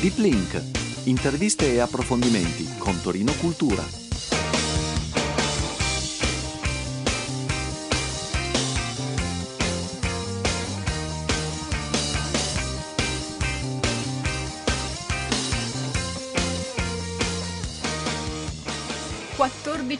Deep Link. Interviste e approfondimenti con Torino Cultura.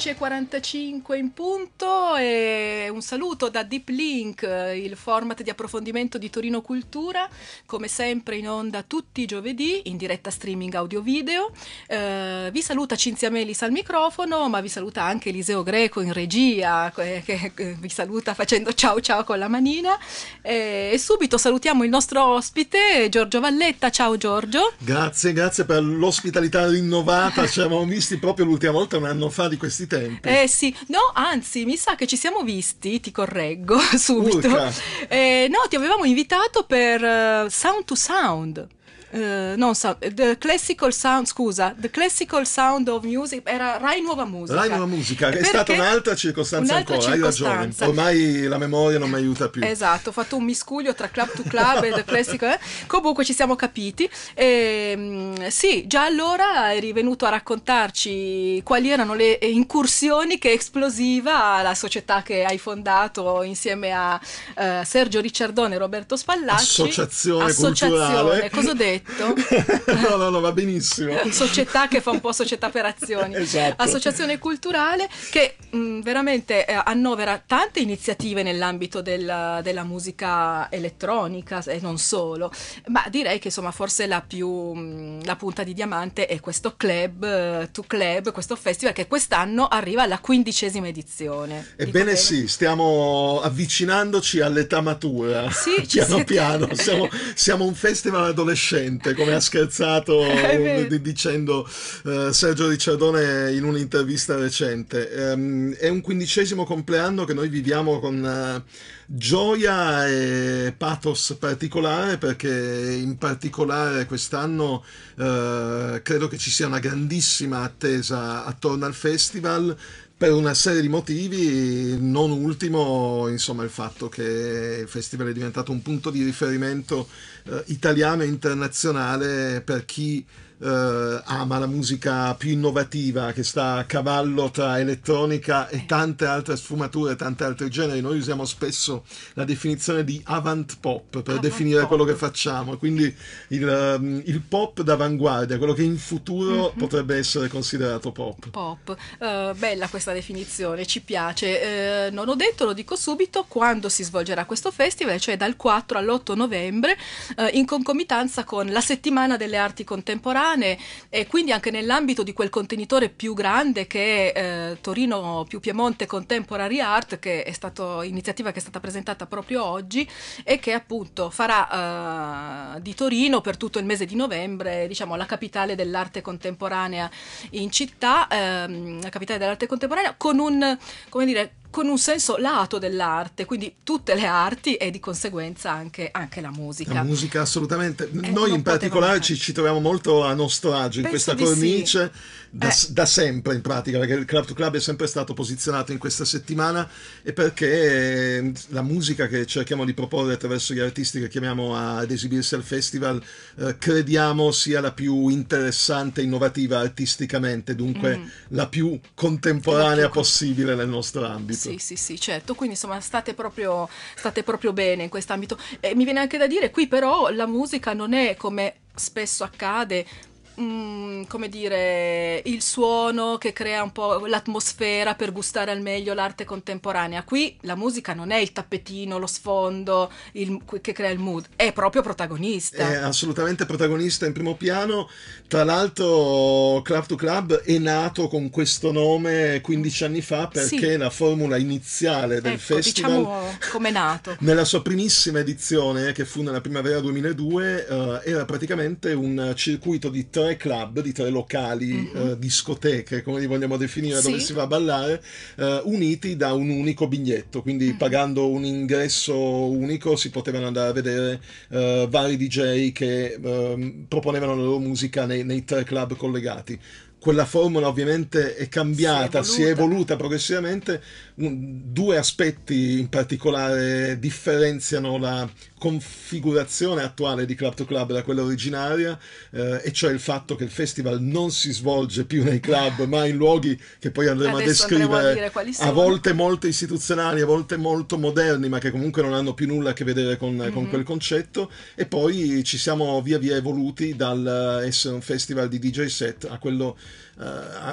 11.45 in punto e un saluto da Deep Link, il format di approfondimento di Torino Cultura, come sempre in onda tutti i giovedì in diretta streaming audio-video. Eh, vi saluta Cinzia Melis al microfono, ma vi saluta anche Eliseo Greco in regia, che, che, che vi saluta facendo ciao ciao con la manina. Eh, e subito salutiamo il nostro ospite Giorgio Valletta. Ciao Giorgio. Grazie, grazie per l'ospitalità rinnovata. Ci eravamo visti proprio l'ultima volta, un anno fa, di questi tempi. Eh sì, no, anzi, mi sa che ci siamo visti, ti correggo subito. Eh, no, ti avevamo invitato per uh, Sound to Sound. Uh, non so, The Classical Sound, scusa, The Classical Sound of Music era Rai Nuova Musica. Rai Nuova Musica, è stata un'altra circostanza un'altra ancora, circostanza. hai ragione. Ormai la memoria non mi aiuta più. Esatto, ho fatto un miscuglio tra Club to Club e The Classical. Eh. Comunque ci siamo capiti. E, ehm, sì, già allora eri venuto a raccontarci quali erano le incursioni che esplosiva la società che hai fondato insieme a uh, Sergio Ricciardone e Roberto Spallacci. Associazione, Associazione culturale. Cosa ho detto? progetto. no, no, no, va benissimo. società che fa un po' società per azioni. Esatto. Associazione culturale che mh, mm, veramente eh, annovera tante iniziative nell'ambito del, della musica elettronica e non solo, ma direi che insomma forse la più mh, mm, la punta di diamante è questo club, eh, To Club, questo festival che quest'anno arriva alla quindicesima edizione. Ebbene sì, stiamo avvicinandoci all'età matura. Sì, piano siete. piano, siamo, siamo un festival adolescente veramente, come ha scherzato dicendo uh, Sergio Ricciardone in un'intervista recente. Um, è un quindicesimo compleanno che noi viviamo con... Uh, gioia e pathos particolare perché in particolare quest'anno eh, credo che ci sia una grandissima attesa attorno al festival per una serie di motivi, non ultimo insomma, il fatto che il festival è diventato un punto di riferimento eh, italiano e internazionale per chi eh, ama la musica più innovativa che sta a cavallo tra elettronica e eh. tante altre sfumature, tanti altri generi. Noi usiamo spesso la definizione di avant pop per avant definire pop. quello che facciamo, quindi il, ehm, il, pop d'avanguardia, quello che in futuro mm-hmm. potrebbe essere considerato pop. Pop, uh, bella questa definizione, ci piace. Uh, non ho detto, lo dico subito, quando si svolgerà questo festival, cioè dal 4 all'8 novembre, uh, in concomitanza con la settimana delle arti contemporanee italiane e quindi anche nell'ambito di quel contenitore più grande che è eh, Torino più Piemonte Contemporary Art, che è stata iniziativa che è stata presentata proprio oggi e che appunto farà eh, di Torino per tutto il mese di novembre diciamo, la capitale dell'arte contemporanea in città, ehm, la capitale dell'arte contemporanea, con un, come dire, con un senso lato dell'arte, quindi tutte le arti e di conseguenza anche, anche la musica. La musica assolutamente. Eh, Noi in particolare ci, ci, troviamo molto a nostro agio Penso in questa cornice sì. da, eh. da, sempre in pratica, perché il Club to Club è sempre stato posizionato in questa settimana e perché ehm, la musica che cerchiamo di proporre attraverso gli artisti che chiamiamo ad esibirsi al festival eh, crediamo sia la più interessante e innovativa artisticamente, dunque mm. la più contemporanea la ecco. più... possibile nel nostro ambito. Sì, sì, sì, certo. Quindi insomma state proprio, state proprio bene in quest'ambito. E mi viene anche da dire, qui però la musica non è come spesso accade Mm, come dire, il suono che crea un po' l'atmosfera per gustare al meglio l'arte contemporanea. Qui la musica non è il tappetino, lo sfondo il, che crea il mood, è proprio protagonista. È assolutamente protagonista in primo piano. Tra l'altro, Club to Club è nato con questo nome 15 anni fa perché sì. la formula iniziale del ecco, diciamo festival. Diciamo come è nato. nella sua primissima edizione, che fu nella primavera 2002, eh, era praticamente un circuito di tre tre club, di tre locali, mm-hmm. eh, discoteche, come li vogliamo definire, sì. dove si va a ballare, eh, uniti da un unico biglietto, quindi mm-hmm. pagando un ingresso unico si potevano andare a vedere eh, vari DJ che ehm, proponevano la loro musica nei, nei tre club collegati quella formula ovviamente è cambiata, si è evoluta, si è evoluta progressivamente due aspetti in particolare differenziano la configurazione attuale di Club to Club da quella originaria, eh, e cioè il fatto che il festival non si svolge più nei club, ma in luoghi che poi andremo Adesso a descrivere, a, a, volte molto istituzionali, a volte molto moderni, ma che comunque non hanno più nulla a che vedere con, mm-hmm. con mhm. quel concetto, e poi ci siamo via via evoluti dal eh, essere un festival di DJ set a quello eh,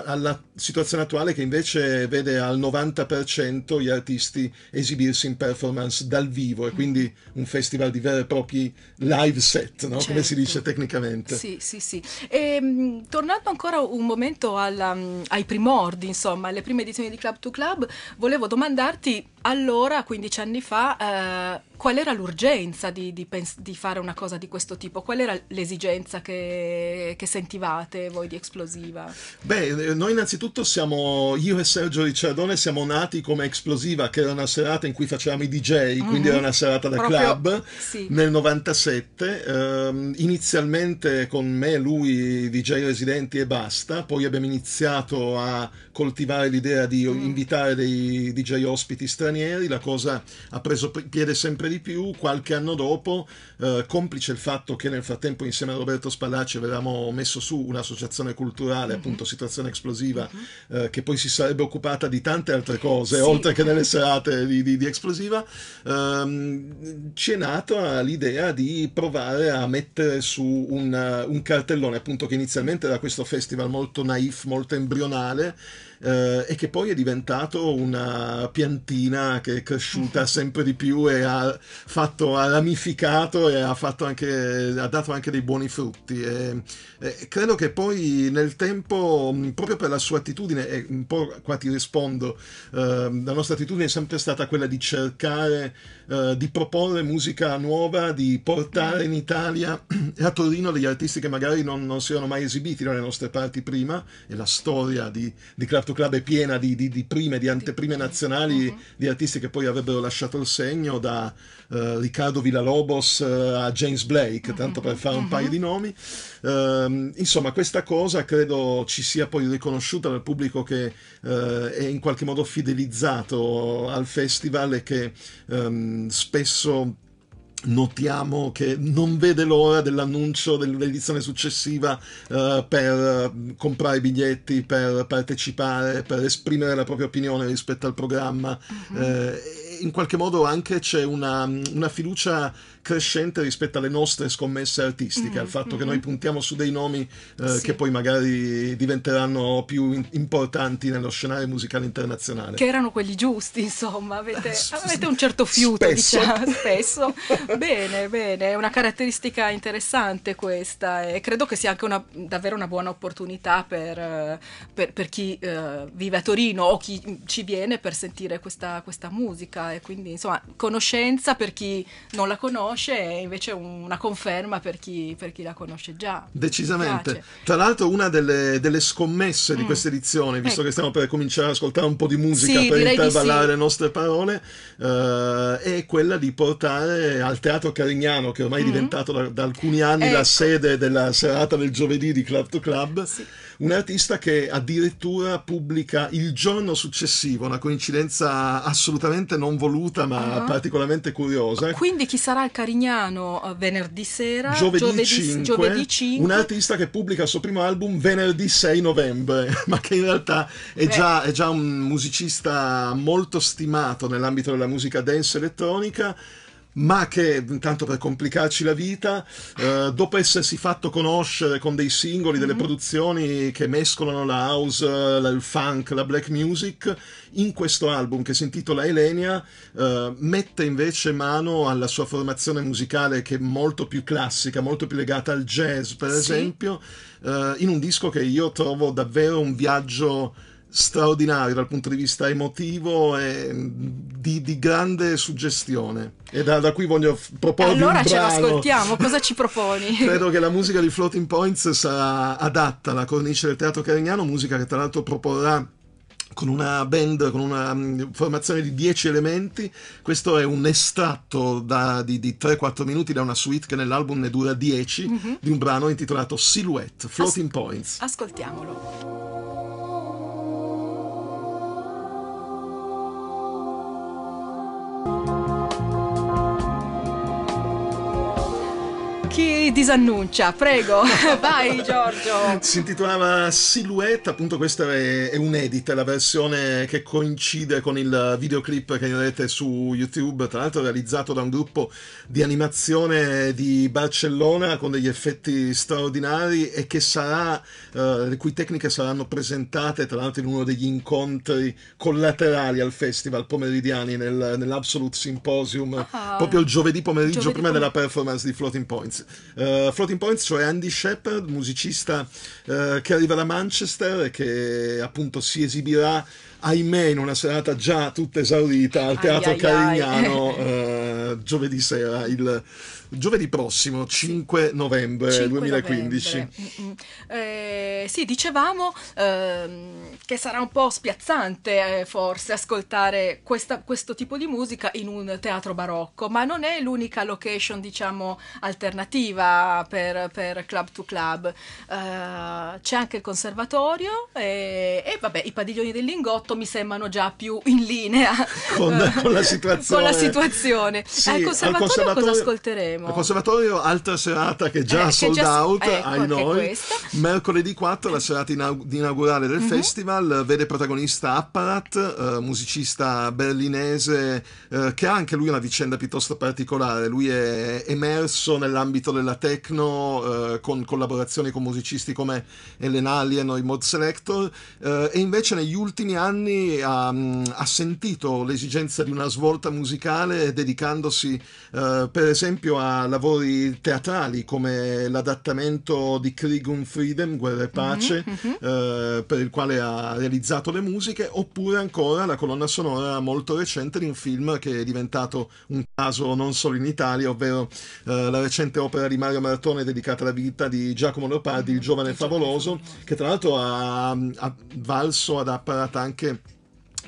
alla situazione attuale che invece vede al 90% gli artisti esibirsi in performance dal vivo e quindi un festival di veri e propri live set, no? certo. come si dice certo. tecnicamente. Sì, sì, sì. E, ehm, tornando ancora un momento alla, mm, ai primordi, insomma, alle prime edizioni di Club to Club, volevo domandarti allora, 15 anni fa, eh, qual era l'urgenza di, di, pens- di, fare una cosa di questo tipo? Qual era l'esigenza che, che, sentivate voi di Esplosiva? Beh, eh, noi innanzitutto siamo, io e Sergio Ricciardone siamo nati come Esplosiva, che era una serata in cui facevamo i DJ, mm-hmm. quindi era mhm. una serata da Proprio, club, sì. nel 97, ehm, inizialmente con me, lui, DJ residenti e basta, poi abbiamo iniziato a coltivare l'idea di mm. invitare dei DJ ospiti stranieri, la cosa ha preso piede sempre di più, qualche anno dopo, eh, complice il fatto che nel frattempo insieme a Roberto Spallacci avevamo messo su un'associazione culturale, mm-hmm. appunto Situazione Esplosiva, mm-hmm. eh, che poi si sarebbe occupata di tante altre cose, sì. oltre che delle serate di, di, di Esplosiva, ehm, ci è nata l'idea di provare a mettere su un, un cartellone, appunto che inizialmente era questo festival molto naif, molto embrionale, eh, e che poi è diventato una piantina che è cresciuta mm. sempre di più e ha fatto, ha ramificato e ha, fatto anche, ha dato anche dei buoni frutti. E, e credo che poi nel tempo, mm, proprio per la sua attitudine, e un po' qua ti rispondo, eh, la nostra attitudine è sempre stata quella di cercare eh, di proporre musica nuova, di portare mm. in Italia e a Torino degli artisti che magari non, non si erano mai esibiti dalle nostre parti prima e la storia di, di Club L'Art Club è piena di, di, di prime, di anteprime nazionali uh-huh. di artisti che poi avrebbero lasciato il segno, da uh, Riccardo Villalobos uh, a James Blake, uh-huh. tanto per fare un uh-huh. paio di nomi. Uh, insomma, questa cosa credo ci sia poi riconosciuta dal pubblico che eh, è in qualche modo fidelizzato al festival e che um, spesso notiamo che non vede l'ora dell'annuncio dell'edizione successiva eh, per mm, comprare i biglietti, per partecipare, per esprimere la propria opinione rispetto al programma. Uh-huh. Eh, in qualche modo anche c'è una, mm, una fiducia crescente rispetto alle nostre scommesse artistiche, mm-hmm. al fatto mm-hmm. che noi puntiamo su dei nomi eh, sì. che poi magari diventeranno più in- importanti nello scenario musicale internazionale. Che erano quelli giusti, insomma, avete, eh, avete un certo fiuto, spesso. diciamo, spesso. bene, bene, è una caratteristica interessante questa e credo che sia anche una, davvero una buona opportunità per, eh, per, per chi uh, vive a Torino o chi ci viene per sentire questa, questa musica e quindi insomma conoscenza per chi non la conosce conosce è invece una conferma per chi, per chi la conosce già. Decisamente. Tra l'altro una delle, delle scommesse di mm. questa edizione, visto ecco. che stiamo per cominciare ad ascoltare un po' di musica sì, per intervallare sì. le nostre parole, eh, è quella di portare al Teatro Carignano, che ormai mm. è diventato da, da alcuni anni ecco. la sede della serata del giovedì di Club to Club. Sì un artista che addirittura pubblica il giorno successivo, una coincidenza assolutamente non voluta ma uh-huh. particolarmente curiosa. Quindi chi sarà il Carignano eh, venerdì sera? Giovedì, giovedì, 5, giovedì 5. Un artista che pubblica il suo primo album venerdì 6 novembre, ma che in realtà è già, è già un musicista molto stimato nell'ambito della musica dance elettronica ma che, tanto per complicarci la vita, eh, dopo essersi fatto conoscere con dei singoli, delle mm-hmm. produzioni che mescolano la house, la, il funk, la black music, in questo album che si intitola Elenia, eh, mette invece mano alla sua formazione musicale che è molto più classica, molto più legata al jazz, per sì. esempio, eh, in un disco che io trovo davvero un viaggio straordinario dal punto di vista emotivo e di, di grande suggestione. E da, da qui voglio proporre allora un brano. Allora ce l'ascoltiamo, cosa ci proponi? Credo che la musica di Floating Points sarà adatta alla cornice del teatro carignano, musica che tra l'altro proporrà con una band, con una mm, formazione di dieci elementi. Questo è un estratto da, di, di 3-4 minuti da una suite che nell'album ne dura 10 mm-hmm. di un brano intitolato Silhouette, Floating As- Points. Ascoltiamolo. chi disannuncia, prego, vai Giorgio. Si intitolava Silhouette, appunto questa è, è un'edit, la versione che coincide con il videoclip che vedete su YouTube, tra l'altro realizzato da un gruppo di animazione di Barcellona con degli effetti straordinari e che sarà, eh, le cui tecniche saranno presentate tra l'altro in uno degli incontri collaterali al festival pomeridiani nel, nell'Absolute Symposium, ah, proprio il giovedì pomeriggio giovedì prima pomeriggio. della performance di Floating Points. Uh, Floating Points, cioè Andy Shepard, musicista uh, che arriva da Manchester e che appunto si esibirà ahimè in una serata già tutta esaurita al Teatro Carignano Uh, giovedì sera il giovedì prossimo, 5 novembre 5 2015. Novembre. Mm, mm, mm. Eh, sì, dicevamo ehm, che sarà un po' spiazzante eh, forse ascoltare questa, questo tipo di musica in un teatro barocco, ma non è l'unica location, diciamo, alternativa per, per club to club. Eh, c'è anche il conservatorio e, e, vabbè, i padiglioni del Lingotto mi sembrano già più in linea con, con la situazione. con la situazione. Sì, al conservatorio, al conservatorio cosa ascolteremo? vedremo. Il conservatorio, altra serata che già eh, sold già, out, eh, ecco, ai noi. Mercoledì 4, la serata inaug- inaugurale del mm-hmm. festival, vede protagonista Apparat, eh, musicista berlinese eh, che ha anche lui una vicenda piuttosto particolare. Lui è emerso nell'ambito della techno eh, con collaborazioni con musicisti come Ellen Alien o i Mod Selector eh, e invece negli ultimi anni ha, mm, ha sentito l'esigenza di una svolta musicale dedicandosi eh, per esempio a lavori teatrali come l'adattamento di Krieg und Freedom, Guerra e Pace, mm-hmm. eh, per il quale ha realizzato le musiche, oppure ancora la colonna sonora molto recente di un film che è diventato un caso non solo in Italia, ovvero eh, la recente opera di Mario Maratone dedicata alla vita di Giacomo Leopardi, mm-hmm. il mhm, giovane favoloso, che tra l'altro ha, ha valso, ad apparata anche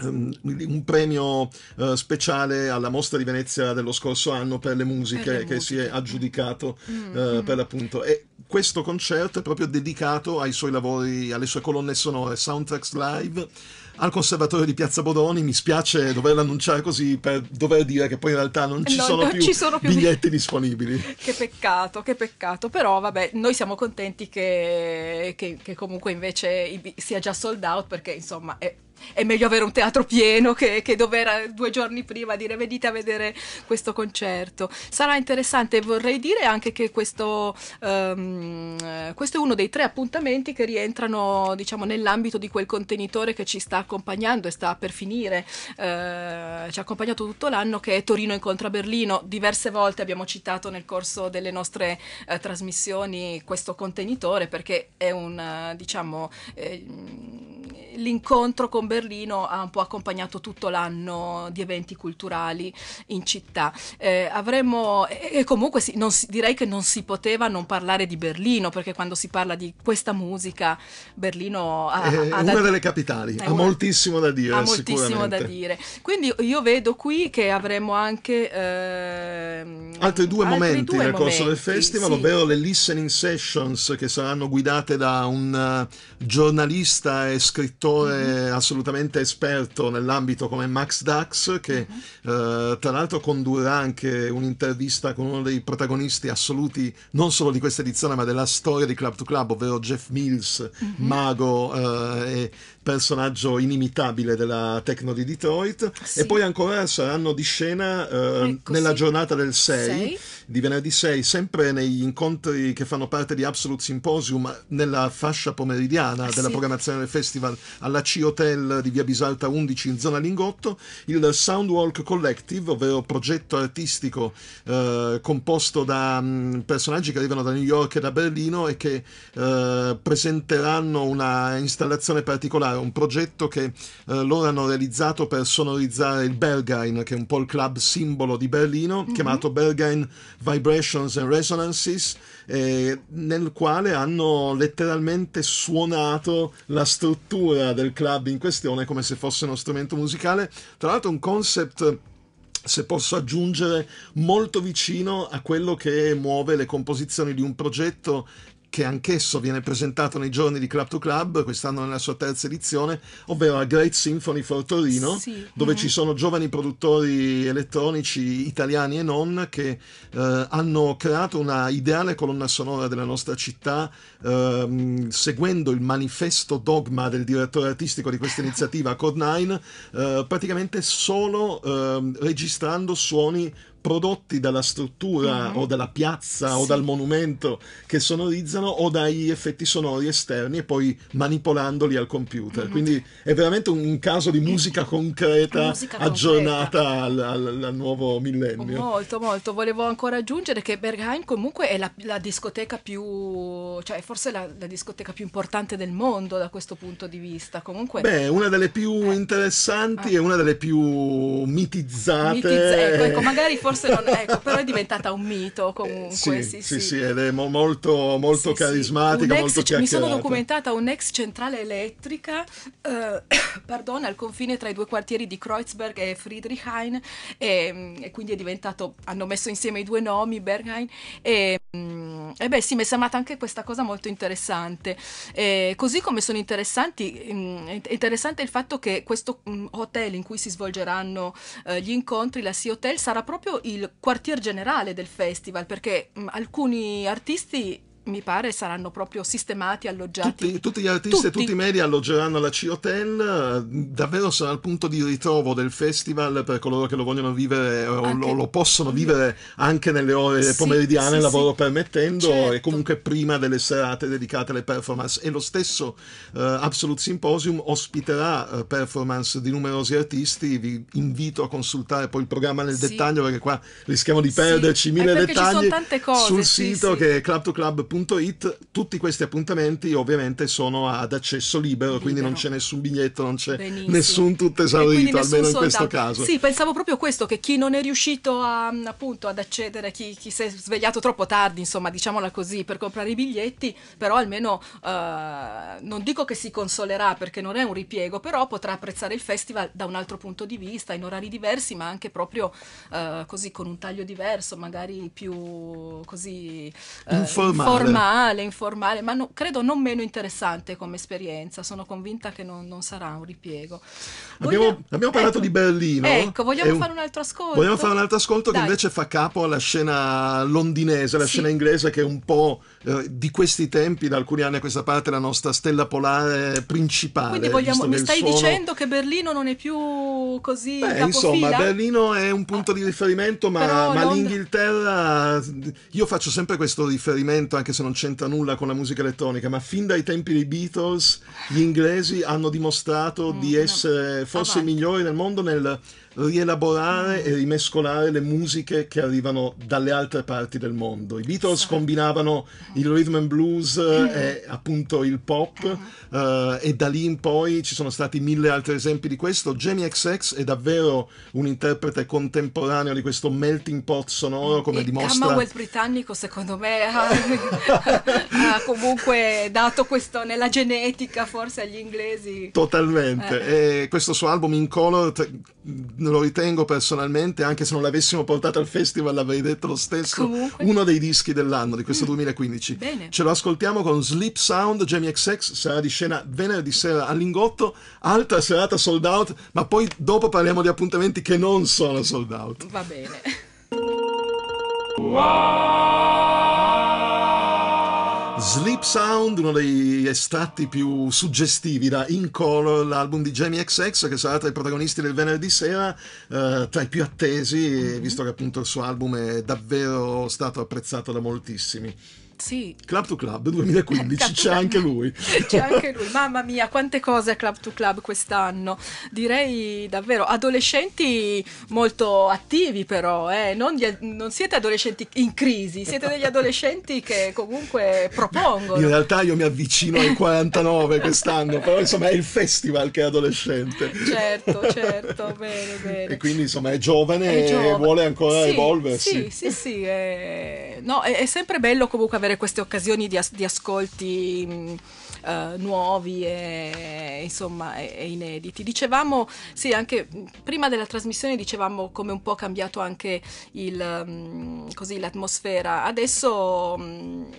Ehm, un premio eh, speciale alla mostra di Venezia dello scorso anno per le musiche per le che si è aggiudicato mm, uh, per l'appunto e questo concerto è proprio dedicato ai suoi lavori, alle sue colonne sonore, soundtracks live al Conservatorio di Piazza Bodoni. Mi spiace doverlo annunciare così per dover dire che poi in realtà non ci, no, sono, non più ci sono, più biglietti disponibili. Che peccato, che peccato. Però vabbè, noi siamo contenti che, che, che comunque invece sia già sold out perché insomma è è meglio avere un teatro pieno che, che dover due giorni prima dire venite a vedere questo concerto. Sarà interessante, vorrei dire anche che questo, um, questo è uno dei tre appuntamenti che rientrano diciamo, nell'ambito di quel contenitore che ci sta accompagnando e sta per finire, uh, ci ha accompagnato tutto l'anno, che è Torino incontra Berlino. Diverse volte abbiamo citato nel corso delle nostre uh, trasmissioni questo contenitore perché è un, uh, diciamo, eh, l'incontro con Berlino ha un po' accompagnato tutto l'anno di eventi culturali in città. Eh, avremmo, e, comunque si, si, direi che non si poteva non parlare di Berlino, perché quando si parla di questa musica, Berlino ha, è ha una da, delle capitali, ha una, moltissimo da dire. Ha moltissimo da dire. Quindi io vedo qui che avremo anche... Eh, altri due altri momenti due nel momenti, corso del festival, sì. ovvero le listening sessions che saranno guidate da un eh, giornalista e scrittore mm-hmm. assolutamente assolutamente esperto nell'ambito come Max Dax, che uh-huh. eh, tra l'altro condurrà anche un'intervista con uno dei protagonisti assoluti non solo di questa edizione, ma della storia di Club to Club, ovvero Jeff Mills, uh-huh. mago eh, e personaggio inimitabile della Tecno di Detroit sì. e poi ancora saranno di scena eh, ecco, nella sì. giornata del 6, 6, di venerdì 6 sempre negli incontri che fanno parte di Absolute Symposium nella fascia pomeridiana ah, della sì. programmazione del festival alla C Hotel di Via Bisalta 11 in zona Lingotto il Soundwalk Collective ovvero progetto artistico eh, composto da mh, mm, personaggi che arrivano da New York e da Berlino e che eh, presenteranno una installazione particolare un progetto che eh, loro hanno realizzato per sonorizzare il Berghain, che è un po' il club simbolo di Berlino, mm-hmm. chiamato Berghain Vibrations and Resonances, eh, nel quale hanno letteralmente suonato la struttura del club in questione come se fosse uno strumento musicale. Tra l'altro un concept se posso aggiungere, molto vicino a quello che muove le composizioni di un progetto che anch'esso viene presentato nei giorni di Club to Club, quest'anno nella sua terza edizione, ovvero la Great Symphony for Torino, sì. dove mm-hmm. ci sono giovani produttori elettronici italiani e non che eh, hanno creato una ideale colonna sonora della nostra città, eh, seguendo il manifesto dogma del direttore artistico di questa iniziativa, Code 9, eh, praticamente solo ehm, registrando suoni prodotti dalla struttura mm-hmm. o dalla piazza sì. o dal monumento che sonorizzano o dagli effetti sonori esterni e poi manipolandoli al computer. Mm-hmm. Quindi è veramente un caso di musica concreta musica aggiornata concreta. Al, al, al, nuovo millennio. Molto, molto. Volevo ancora aggiungere che Bergheim comunque è la, la discoteca più, cioè forse la, la, discoteca più importante del mondo da questo punto di vista. Comunque... Beh, una delle più eh. interessanti eh. e una delle più mitizzate. Mitizz- ecco, ecco, magari forse forse non ecco, però è diventata un mito comunque. Eh, sì, sì, sì, sì, ed è mo- molto, molto carismatica, ex, molto Mi sono documentata un'ex centrale elettrica, eh, pardon, al confine tra i due quartieri di Kreuzberg e Friedrichshain e, mm, e, quindi è diventato, hanno messo insieme i due nomi, Berghain e, mm, e beh sì, mi è sembrata anche questa cosa molto interessante. E così come sono interessanti, mm, interessante il fatto che questo hotel in cui si svolgeranno eh, gli incontri, la Sea Hotel, sarà proprio il quartier generale del festival perché mh, alcuni artisti mi pare saranno proprio sistemati, alloggiati. Tutti, tutti gli artisti e tutti. i media alloggeranno alla C-Hotel, davvero sarà il punto di ritrovo del festival per coloro che lo vogliono vivere o lo, lo, possono vivere anche nelle ore sì, pomeridiane, sì, lavoro sì. permettendo, certo. e comunque prima delle serate dedicate alle performance. E lo stesso uh, Absolute Symposium ospiterà uh, performance di numerosi artisti, vi invito a consultare poi il programma nel dettaglio perché qua rischiamo di perderci mille dettagli sul sito che è club2club.com Cinematografia.it tutti questi appuntamenti ovviamente sono ad accesso libero, libero. quindi non c'è nessun biglietto, non c'è Benissimo. nessun tutto esaurito, almeno in questo caso. Sì, pensavo proprio questo, che chi non è riuscito a, appunto, ad accedere, chi, chi, si è svegliato troppo tardi, insomma, diciamola così, per comprare i biglietti, però almeno eh, non dico che si consolerà perché non è un ripiego, però potrà apprezzare il festival da un altro punto di vista, in orari diversi, ma anche proprio eh, così con un taglio diverso, magari più così eh, informale, informale formale, informale, ma no, credo non meno interessante come esperienza. Sono convinta che non, non sarà un ripiego. Vogliamo, abbiamo, abbiamo, parlato ecco, di Berlino. Ecco, vogliamo un, fare un altro ascolto. Vogliamo fare un altro ascolto Dai. che invece fa capo alla scena londinese, la sì. scena inglese che è un po' eh, di questi tempi, da alcuni anni a questa parte, la nostra stella polare principale. Quindi vogliamo, mi stai suono... dicendo che Berlino non è più così Beh, insomma, Berlino è un punto di riferimento, ma, ma Londra... l'Inghilterra... Io faccio sempre questo riferimento anche anche se non c'entra nulla con la musica elettronica, ma fin dai tempi dei Beatles gli inglesi hanno dimostrato mm, di essere forse i migliori nel mondo nel rielaborare e rimescolare le musiche che arrivano dalle altre parti del mondo. I Beatles combinavano il rhythm and blues mm. e eh, appunto il pop mm. eh, e da lì in poi ci sono stati mille altri esempi di questo. Jamie XX è davvero un interprete contemporaneo di questo melting pot sonoro mm. come e dimostra... Camowell britannico secondo me ha, ha, comunque dato questo nella genetica forse agli inglesi. Totalmente. Eh. questo suo album in color... T- lo ritengo personalmente, anche se non l'avessimo portato al festival l'avrei detto lo stesso, Comunque. uno dei dischi dell'anno, di questo mm. 2015. Bene. Ce lo ascoltiamo con Sleep Sound, Jamie XX, sarà di scena venerdì sera all'ingotto, altra serata sold out, ma poi dopo parliamo di appuntamenti che non sono sold out. Va bene. Wow! Sleep Sound, uno dei estratti più suggestivi da In Color, l'album di Jamie XX, che sarà tra i protagonisti del venerdì sera, eh, tra i più attesi, mm-hmm. visto che appunto il suo album è davvero stato apprezzato da moltissimi. Sì. Club to Club 2015, c'è anche lui. c'è anche lui, mamma mia, quante cose a Club to Club quest'anno. Direi davvero adolescenti molto attivi però, eh? non, gli, non, siete adolescenti in crisi, siete degli adolescenti che comunque propongono. In realtà io mi avvicino ai 49 quest'anno, però insomma è il festival che è adolescente. Certo, certo, bene, bene. E quindi insomma è giovane, è giovane. e vuole ancora sì, evolversi. Sì, sì, sì, è... no, è, è sempre bello comunque avere avere queste occasioni di, as- di ascolti mh, mm, eh, uh, nuovi e, insomma, e, e, inediti. Dicevamo, sì, anche mm, prima della trasmissione dicevamo come un po' cambiato anche il, mh, mm, così, l'atmosfera. Adesso... Mh,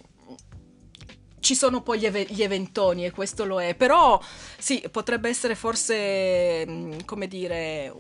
ci sono poi gli, ev- gli, eventoni e questo lo è, però sì, potrebbe essere forse, come dire,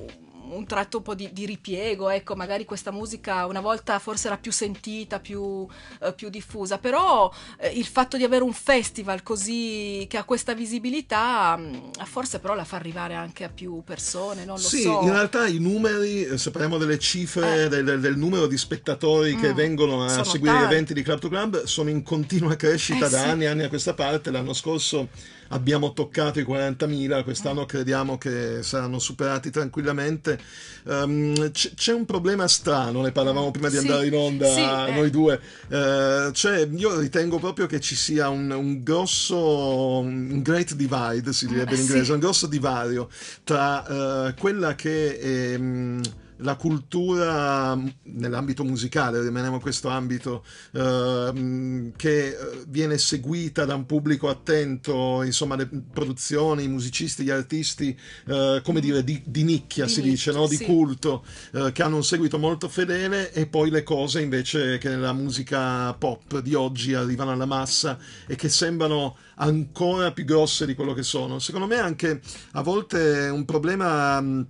un tratto un po' di, di, ripiego, ecco, magari questa musica una volta forse era più sentita, più, eh, più diffusa, però eh, il fatto di avere un festival così che ha questa visibilità mh, mm, forse però la fa arrivare anche a più persone, non lo sì, so. Sì, in realtà i numeri, eh, se parliamo delle cifre, eh. del, del, del, numero di spettatori mm, che vengono a seguire gli eventi di Club to Club, sono in continua crescita da eh sì. anni e anni a questa parte, l'anno scorso abbiamo toccato i 40.000, quest'anno crediamo che saranno superati tranquillamente. Um, c- c'è un problema strano, ne parlavamo prima di sì, andare in onda sì, eh. noi eh. due, uh, cioè io ritengo proprio che ci sia un, un grosso, un great divide, si direbbe in eh, inglese, sì. un grosso divario tra uh, quella che è... Um, la cultura mm, nell'ambito musicale, rimaniamo in questo ambito, ehm, eh, che viene seguita da un pubblico attento, insomma le produzioni, i musicisti, gli artisti, eh, come dire, di, di nicchia di si nicchia, dice, no? di sì. culto, eh, che hanno un seguito molto fedele e poi le cose invece che nella musica pop di oggi arrivano alla massa e che sembrano ancora più grosse di quello che sono. Secondo me anche a volte un problema mm,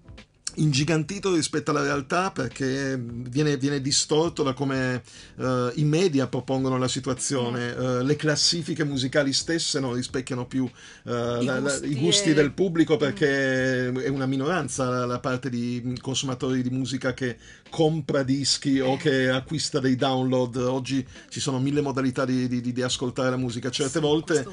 ingigantito rispetto alla realtà perché viene, viene distorto da come uh, i media propongono la situazione, uh, le classifiche musicali stesse non rispecchiano più uh, I, la, gusti la, i, gusti e... del pubblico mm. perché mm. è una minoranza la, la, parte di consumatori di musica che compra dischi o che acquista dei download, oggi ci sono mille modalità di, di, di ascoltare la musica, certe sì, volte...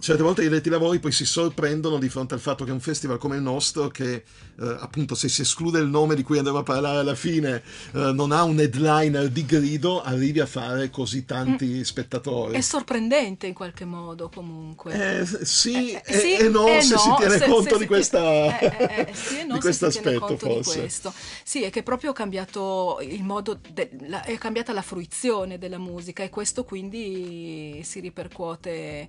Certe volte i letti lavori poi si sorprendono di fronte al fatto che un festival come il nostro, che appunto appunto se si esclude il nome di cui andremo a parlare alla fine, eh, non ha un headliner di grido, arrivi a fare così tanti mm. spettatori. È sorprendente in qualche modo comunque. Eh, sì, eh, eh, eh e, sì, e, no, se no, si tiene se, conto se di, questa, eh, sì no, di questo aspetto forse. Questo. Sì, è che proprio ho cambiato il modo, de, la, è cambiata la fruizione della musica e questo quindi si ripercuote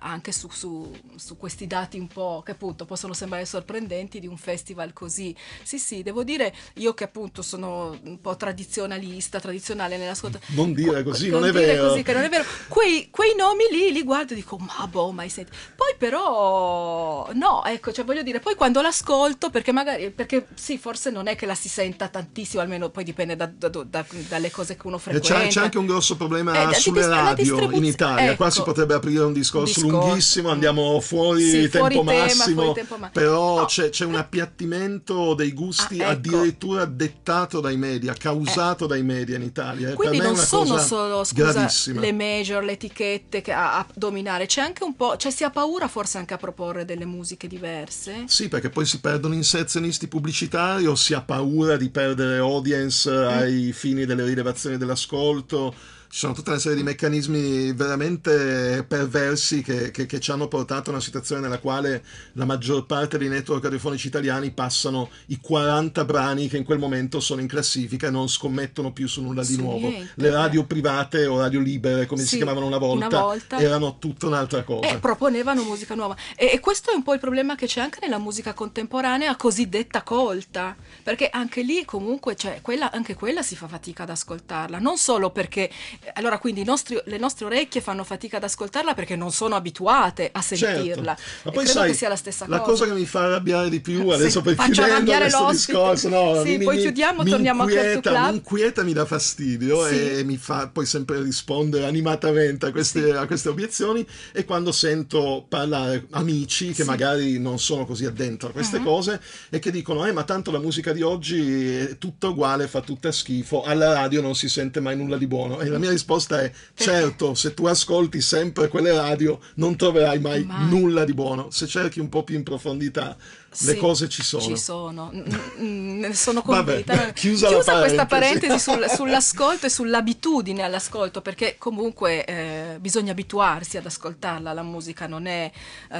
anche su, su, su questi dati un po' che appunto possono sembrare sorprendenti di un festival così così. Sì, sì, devo dire, io che appunto sono un po' tradizionalista, tradizionale nell'ascolto. Mm, non dire così, non, non è vero. Così, che non è vero. Quei, quei, nomi lì li guardo e dico, ma boh, mai senti. Poi però, no, ecco, cioè voglio dire, poi quando l'ascolto, perché magari, perché sì, forse non è che la si senta tantissimo, almeno poi dipende da, da, da, dalle cose che uno frequenta. C'è, c'è anche un grosso problema eh, sulle radio in Italia. Ecco, Qua si ecco. potrebbe aprire un discorso, discorso. lunghissimo, andiamo fuori, sì, tempo, fuori massimo, tema, fuori tempo massimo. Però no. c'è, c'è un appiattimento cambiamento dei gusti ah, ecco. addirittura dettato dai media, eh. causato eh. dai media in Italia. Eh. Quindi non sono solo scusa, le major, le etichette a, a, dominare, c'è anche un po', cioè si ha paura forse anche a proporre delle musiche diverse. Sì, perché poi si perdono inserzionisti pubblicitari o si ha paura di perdere audience mm. ai fini delle rilevazioni dell'ascolto ci sono tutta una serie di meccanismi veramente perversi che, che, che, ci hanno portato a una situazione nella quale la maggior parte dei network radiofonici italiani passano i 40 brani che in quel momento sono in classifica e non scommettono più su nulla di sì, nuovo. Le eh. radio private o radio libere, come sì, si chiamavano una volta, una volta, erano tutta un'altra cosa. E eh, proponevano musica nuova. E, e questo è un po' il problema che c'è anche nella musica contemporanea cosiddetta colta, perché anche lì comunque, cioè, quella, anche quella si fa fatica ad ascoltarla, non solo perché allora, quindi nostri, le nostre orecchie fanno fatica ad ascoltarla perché non sono abituate a certo. sentirla. Certo. Ma poi sai, sia la stessa cosa. La cosa che mi fa arrabbiare di più adesso sì, per chiudere questo discorso, no, sì, mi, poi chiudiamo, e torniamo inquieta, a Club. Mi inquieta, mi dà fastidio sì. e mi fa poi sempre rispondere animatamente a queste, sì. a queste obiezioni e quando sento parlare amici che magari non sono così addentro a queste uh-huh. cose e che dicono "Eh, ma tanto la musica di oggi è tutta uguale, fa tutta schifo, alla radio non si sente mai nulla di buono". E la mia risposta è certo, se tu ascolti sempre quelle radio non troverai mai Ma... nulla di buono. Se cerchi un po' più in profondità le sì, cose ci sono. Ci sono, ne sono convinta. Vabbè, chiusa, chiusa parentesi. questa parentesi sul, sull'ascolto e sull'abitudine all'ascolto, perché comunque eh, bisogna abituarsi ad ascoltarla, la musica non è eh,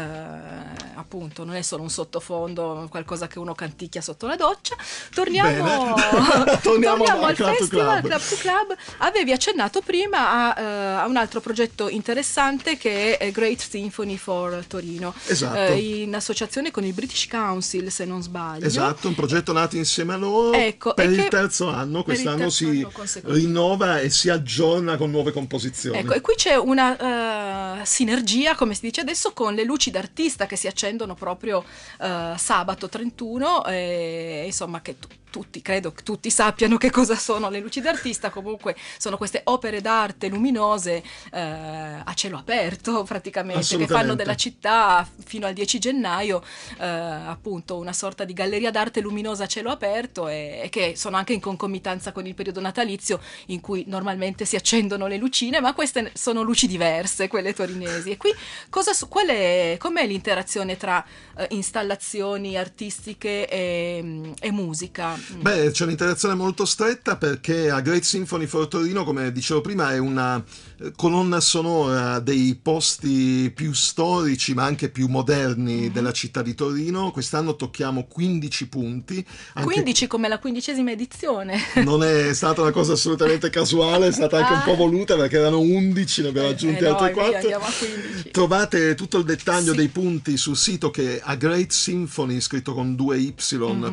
appunto, non è solo un sottofondo, qualcosa che uno canticchia sotto la doccia. Torniamo, torniamo, torniamo al festival Club. Club to Club. Avevi accennato prima a, uh, a, un altro progetto interessante che è Great Symphony for Torino, esatto. eh, in associazione con il British Council Council, se non sbaglio. Esatto, un progetto nato insieme a loro ecco, per il terzo anno, quest'anno terzo si anno rinnova e si aggiorna con nuove composizioni. Ecco, e qui c'è una uh, sinergia, come si dice adesso, con le luci d'artista che si accendono proprio uh, sabato 31, e, insomma che tu, tutti, credo che tutti sappiano che cosa sono le luci d'artista, comunque sono queste opere d'arte luminose eh, a cielo aperto praticamente, che fanno della città fino al 10 gennaio eh, appunto una sorta di galleria d'arte luminosa a cielo aperto e, e, che sono anche in concomitanza con il periodo natalizio in cui normalmente si accendono le lucine, ma queste sono luci diverse, quelle torinesi. E qui cosa, qual com'è l'interazione tra eh, installazioni artistiche e, e musica? Mm. Beh, c'è un'interazione molto stretta perché a Great Symphony for Torino, come dicevo prima, è una eh, colonna sonora dei posti più storici ma anche più moderni mm-hmm. della città di Torino quest'anno tocchiamo 15 punti. 15 come la quindicesima edizione. Non è stata una cosa assolutamente casuale, è stata anche un po' ah. voluta perché erano 11, ne abbiamo eh, aggiunti eh, no, andiamo a 15. Trovate tutto il dettaglio sì. dei punti sul sito che è a Great Symphony, scritto con 2y.net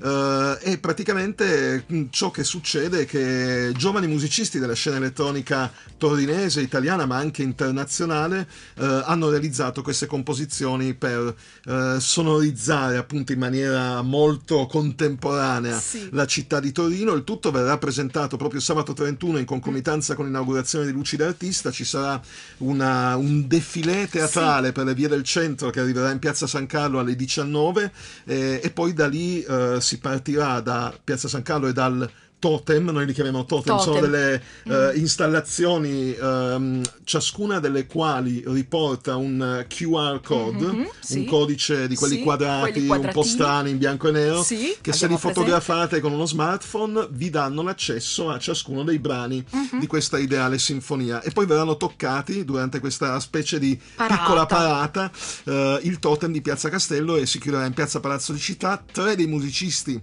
mhm. mm-hmm. eh, e praticamente mm, ciò che succede è che giovani musicisti della scena elettronica torinese, italiana ma anche internazionale eh, hanno realizzato queste composizioni per eh, sonorizzare appunto in maniera molto contemporanea sì. la città di Torino. Il tutto verrà presentato proprio sabato 31 in concomitanza con l'inaugurazione di Luci d'Artista. Ci sarà una, un defilé teatrale sì. per le vie del centro che arriverà in piazza San Carlo alle 19 eh, e poi da lì eh, si partirà da piazza San Carlo e dal totem, noi li chiamiamo totem, totem. sono delle mm. uh, installazioni, um, ciascuna delle quali riporta un eh, QR code, mm-hmm, sì. un codice di quelli sì, quadrati quelli un po' strani in bianco e nero, sì, che se li fotografate presente. con uno smartphone vi danno l'accesso a ciascuno dei brani mm-hmm. di questa ideale sinfonia e poi verranno toccati durante questa specie di parata. piccola parata uh, il totem di Piazza Castello e si chiuderà in Piazza Palazzo di Città, tre dei musicisti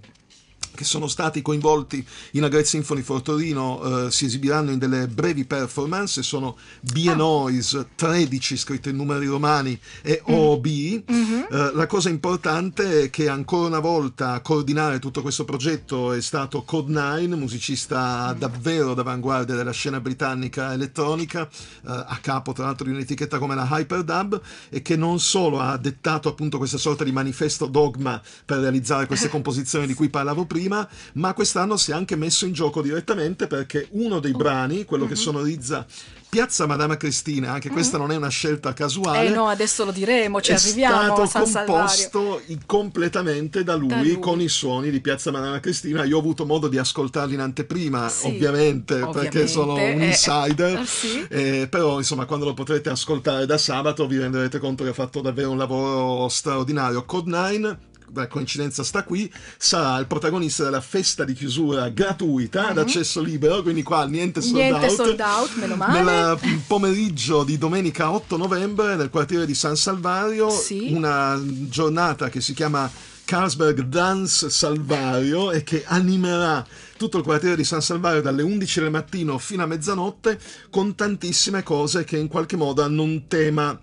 che sono stati coinvolti in a Great Symphony for Torino eh, si esibiranno in delle brevi performance, sono Be Noise 13 scritto in numeri romani e mm. OB. Mm-hmm. Eh, la cosa importante è che ancora una volta a coordinare tutto questo progetto è stato Code 9, musicista davvero d'avanguardia della scena britannica elettronica, eh, a capo tra l'altro di un'etichetta come la Hyperdub e che non solo ha dettato appunto questa sorta di manifesto dogma per realizzare queste composizioni di cui parlavo prima, prima, ma quest'anno si è anche messo in gioco direttamente perché uno dei oh. brani, quello mm-hmm. che mhm. sonorizza Piazza Madama Cristina, anche mm-hmm. questa non è una scelta casuale. Eh no, adesso lo diremo, ci è arriviamo. È stato composto completamente da lui, da lui, con i suoni di Piazza Madama Cristina. Io ho avuto modo di ascoltarli in anteprima, sì, ovviamente, ovviamente, perché sono un eh, eh, insider. Eh, sì. eh, però, insomma, quando lo potrete ascoltare da sabato vi renderete conto che ha fatto davvero un lavoro straordinario. Code 9 la coincidenza sta qui, sarà il protagonista della festa di chiusura gratuita, uh-huh. Mhm. ad accesso libero, quindi qua niente sold niente out. sold out, meno male. Nel mm, pomeriggio di domenica 8 novembre nel quartiere di San Salvario, sì. una giornata che si chiama Carlsberg Dance Salvario e che animerà tutto il quartiere di San Salvario dalle 11 del mattino fino a mezzanotte con tantissime cose che in qualche modo hanno un tema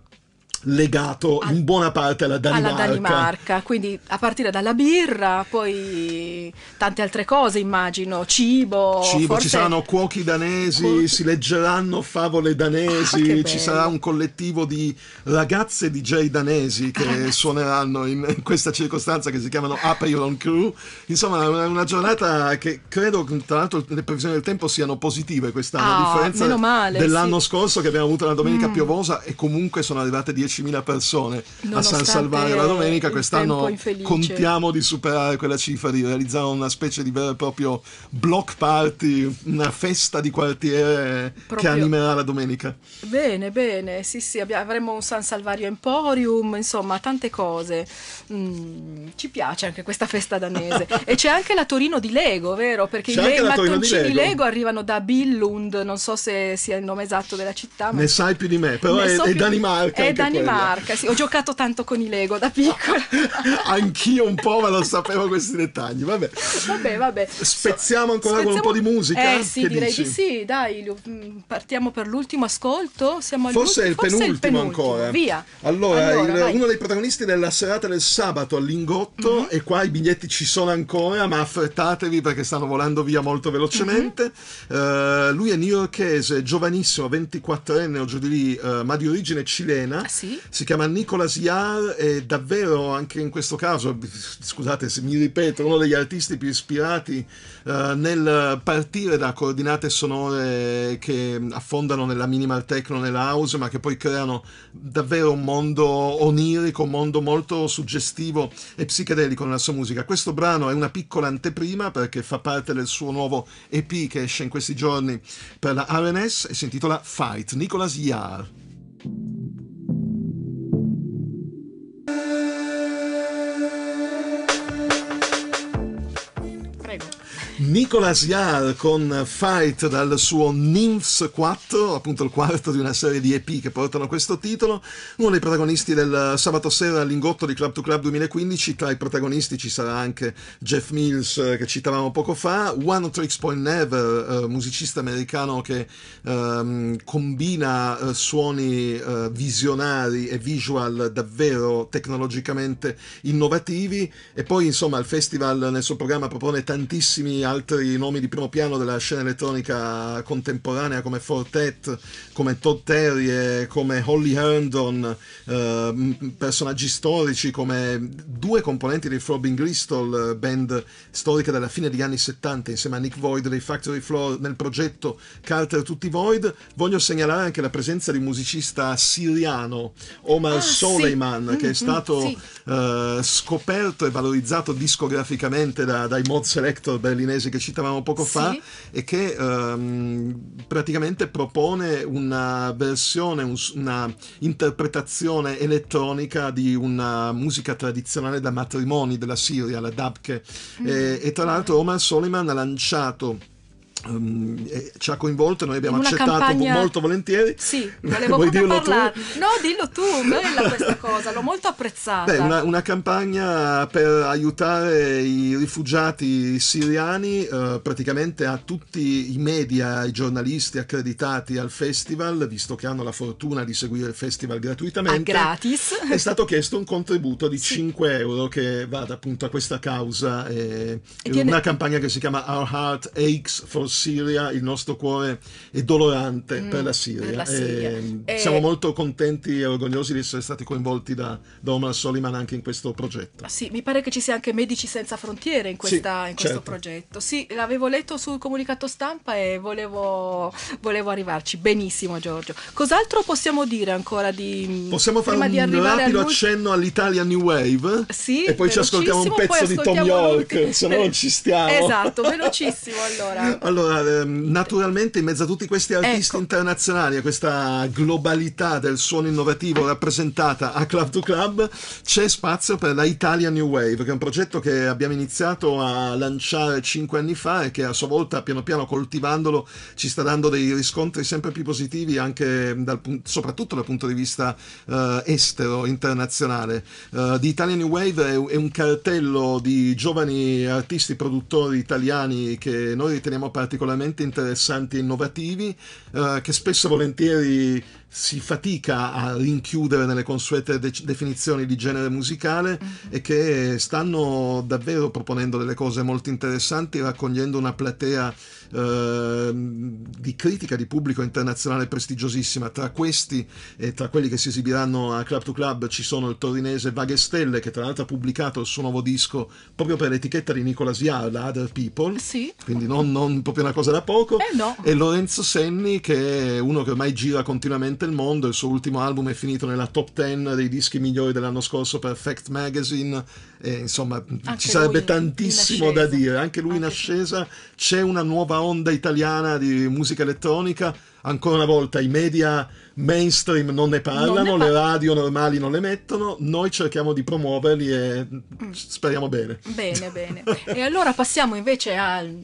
legato Al, in buona parte alla Danimarca. alla Danimarca. quindi a partire dalla birra, poi tante altre cose immagino, cibo. Cibo, forse... ci saranno cuochi danesi, Cu... si leggeranno favole danesi, ah, ci sarà un collettivo di ragazze DJ danesi che ah, suoneranno in questa circostanza che si chiamano Apeiron Crew. Insomma, è una giornata che credo, tra l'altro, le previsioni del tempo siano positive quest'anno, ah, a differenza male, dell'anno sì. scorso che abbiamo avuto una domenica mm. piovosa e comunque sono arrivate 10 15.000 persone a San Salvare la domenica, quest'anno contiamo di superare quella cifra, di realizzare una specie di vero e proprio block party, una festa di quartiere proprio. che animerà la domenica. Bene, bene, sì sì, abbiamo, avremo un San Salvario Emporium, insomma tante cose. Mm, ci piace anche questa festa danese. e c'è anche la Torino di Lego, vero? Perché c'è i mattoncini Lego. Lego arrivano da Billund, non so se sia il nome esatto della città. Ma... Ne sai più di me, però è, so è Danimarca. È Danimarca, marca, sì. Ho giocato tanto con i Lego da piccola. Anch'io un po', ma non sapevo questi dettagli. Vabbè, vabbè, vabbè. Spezziamo ancora Spezziamo... con un po' di musica. Eh sì, che direi dici? di sì. Dai, mm, partiamo per l'ultimo ascolto. Siamo Forse è il, Forse penultimo, il penultimo ancora. Via. Allora, allora il, uno dei protagonisti della serata del sabato all'ingotto, mm-hmm. e qua i biglietti ci sono ancora, ma affrettatevi perché stanno volando via molto velocemente. Mm-hmm. Uh, lui è newyorkese, giovanissimo, 24enne o giù di lì, uh, ma di origine cilena. Ah, sì sì. Si chiama Nicolas Jarre e davvero anche in questo caso, scusate se mi ripeto, uno degli artisti più ispirati eh, nel partire da coordinate sonore che affondano nella minimal techno, nella house, ma che poi creano davvero un mondo onirico, un mondo molto suggestivo e psichedelico nella sua musica. Questo brano è una piccola anteprima perché fa parte del suo nuovo EP che esce in questi giorni per la RNS e si intitola Fight, Nicolas Jarre. Nicolas Yar con Fight dal suo Nymphs 4, appunto il quarto di una serie di EP che portano questo titolo, uno dei protagonisti del sabato sera all'ingotto di Club to Club 2015, tra i protagonisti ci sarà anche Jeff Mills eh, che citavamo poco fa, One Tricks Point Never, eh, musicista americano che um, combina eh, suoni visionari e visual davvero tecnologicamente innovativi e poi insomma il festival nel suo programma propone tantissimi altri altri nomi di primo piano della scena elettronica contemporanea come Fortet, come Todd Terry, come Holly Herndon, eh, personaggi storici come due componenti dei Throbbing Crystal, eh, band storica della fine degli anni 70 insieme a Nick Void dei Factory Floor nel progetto Carter Tutti Void. Voglio segnalare anche la presenza di un musicista siriano, Omar ah, Soleiman, sì. Mm, che è mm, stato sì. eh, scoperto e valorizzato discograficamente da, dai mod selector berlinesi Fantasy che citavamo poco sì. fa e che ehm, praticamente propone una versione, un, una interpretazione elettronica di una musica tradizionale da matrimoni della Siria, la Dabke. Mm. E, e tra l'altro Omar Soliman ha lanciato Ehm, ci ha coinvolto noi abbiamo accettato campagna... molto volentieri sì, volevo dirlo parlare. tu? no dillo tu, bella questa cosa l'ho molto apprezzata Beh, una, una, campagna per aiutare i rifugiati siriani eh, praticamente a tutti i media, i giornalisti accreditati al festival, visto che hanno la fortuna di seguire il festival gratuitamente a ah, gratis è stato chiesto un contributo di sì. 5 euro che vada appunto a questa causa eh, e una campagna che si chiama Our Heart Aches for Siria, il nostro cuore è dolorante mm, per la Siria. Per la Siria. E, ehm, e... Eh, siamo molto contenti e orgogliosi di essere stati coinvolti da, da Omar Soliman anche in questo progetto. sì, mi pare che ci sia anche Medici Senza Frontiere in, questa, sì, in questo certo. progetto. Sì, l'avevo letto sul comunicato stampa e volevo, volevo arrivarci. Benissimo Giorgio. Cos'altro possiamo dire ancora di... Possiamo fare un rapido accenno all'Italia New Wave? Sì, e poi ci ascoltiamo un pezzo di Tom York, se no non ci stiamo. Esatto, velocissimo allora. allora allora, ehm, naturalmente in mezzo a tutti questi ecco. artisti ecco. internazionali, a questa globalità del suono innovativo rappresentata a Club to Club, c'è spazio per la Italian New Wave, che è un progetto che abbiamo iniziato a lanciare cinque anni fa e che a sua volta, piano piano coltivandolo, ci sta dando dei riscontri sempre più positivi, anche dal, soprattutto dal punto di vista uh, estero, internazionale. Uh, eh, Italian New Wave è, è un cartello di giovani artisti produttori italiani che noi riteniamo particolari particolarmente interessanti e innovativi eh, che spesso e volentieri si fatica a rinchiudere nelle consuete de- definizioni di genere musicale mm-hmm. e che stanno davvero proponendo delle cose molto interessanti, raccogliendo una platea ehm, di critica di pubblico internazionale prestigiosissima. Tra questi e tra quelli che si esibiranno a Club to Club ci sono il torinese Vaghe Stelle, che tra l'altro ha pubblicato il suo nuovo disco proprio per l'etichetta di Nicolas Yard, Other People, sì. quindi non, non, proprio una cosa da poco, eh no. e Lorenzo Senni, che è uno che ormai gira continuamente praticamente il mondo. Il suo ultimo album è finito nella top 10 dei dischi migliori dell'anno scorso per Fact Magazine. E, insomma, ah, anche ci sarebbe tantissimo da dire. Anche lui anche in ascesa. C'è una nuova onda italiana di musica elettronica. Ancora una volta, i media mainstream non ne parlano, non ne par- le radio normali non le mettono, noi cerchiamo di promuoverli e mm. speriamo bene. Bene, bene. e allora passiamo invece al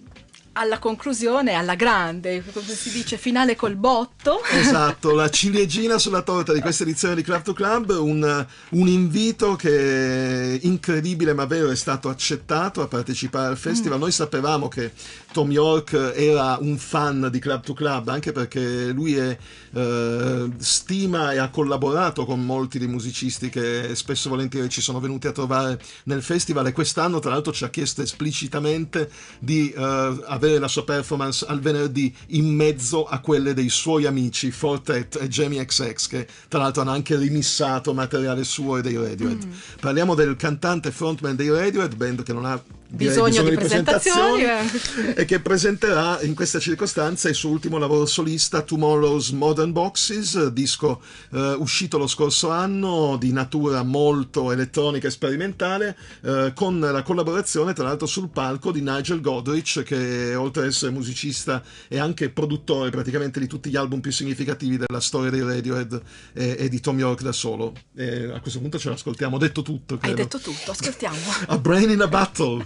alla conclusione, alla grande, come si dice, finale col botto. Esatto, la ciliegina sulla torta di questa edizione di Craft Club, un, un, invito che incredibile ma vero è stato accettato a partecipare al festival. Mm. Noi sapevamo che Tom York era un fan di Club to Club, anche perché lui è, eh, stima e ha collaborato con molti dei musicisti che spesso e volentieri ci sono venuti a trovare nel festival e quest'anno tra l'altro ci ha chiesto esplicitamente di eh, avere la sua performance al venerdì in mezzo a quelle dei suoi amici Fortet e Jamie XX che tra l'altro hanno anche rimissato materiale suo e dei Radiohead. Mm. Parliamo del cantante frontman dei Radiohead, band che non ha bisogno, bisogno di, di presentazioni, eh. e che presenterà in questa circostanza il suo ultimo lavoro solista Tomorrow's Modern Boxes, disco eh, uscito lo scorso anno di natura molto elettronica e sperimentale eh, con la collaborazione tra l'altro sul palco di Nigel Godrich che oltre ad essere musicista è anche produttore praticamente di tutti gli album più significativi della storia dei Radiohead e, e di Tom York da solo. E a questo punto ce l'ascoltiamo, detto tutto. Credo. Hai detto tutto, ascoltiamo. a Brain in a Battle.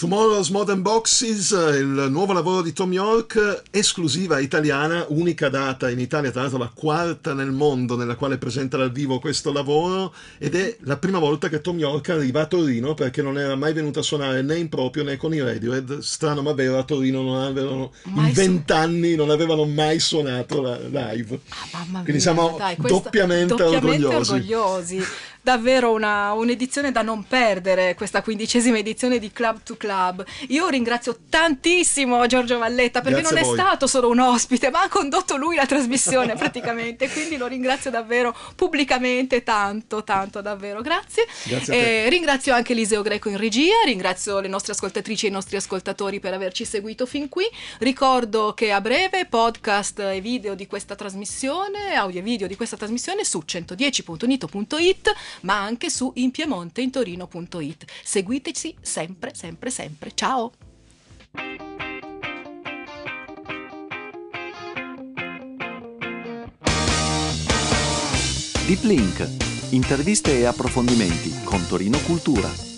Tomorrow's Modern Boxes, il nuovo lavoro di Tom York, esclusiva italiana, unica data in Italia, tra l'altro la quarta nel mondo nella quale presenta dal vivo questo lavoro ed è la prima volta che Tom York arriva a Torino perché non era mai venuto a suonare né in proprio né con i Radiohead, strano ma vero, a Torino non avevano, in vent'anni non avevano mai suonato live. Ah, Quindi siamo Dai, questa, doppiamente, doppiamente orgogliosi. orgogliosi davvero una, un'edizione da non perdere, questa quindicesima edizione di Club to Club. Io ringrazio tantissimo Giorgio Valletta perché Grazie non è stato solo un ospite, ma ha condotto lui la trasmissione praticamente, quindi lo ringrazio davvero pubblicamente tanto, tanto davvero. Grazie. Grazie eh, ringrazio anche Liseo Greco in regia, ringrazio le nostre ascoltatrici e i nostri ascoltatori per averci seguito fin qui. Ricordo che a breve podcast e video di questa trasmissione, audio e video di questa trasmissione su 110.nito.it ma anche su impiemonteintorino.it. Seguiteci sempre, sempre, sempre. Ciao! Deep Link. Interviste e approfondimenti con Torino Cultura.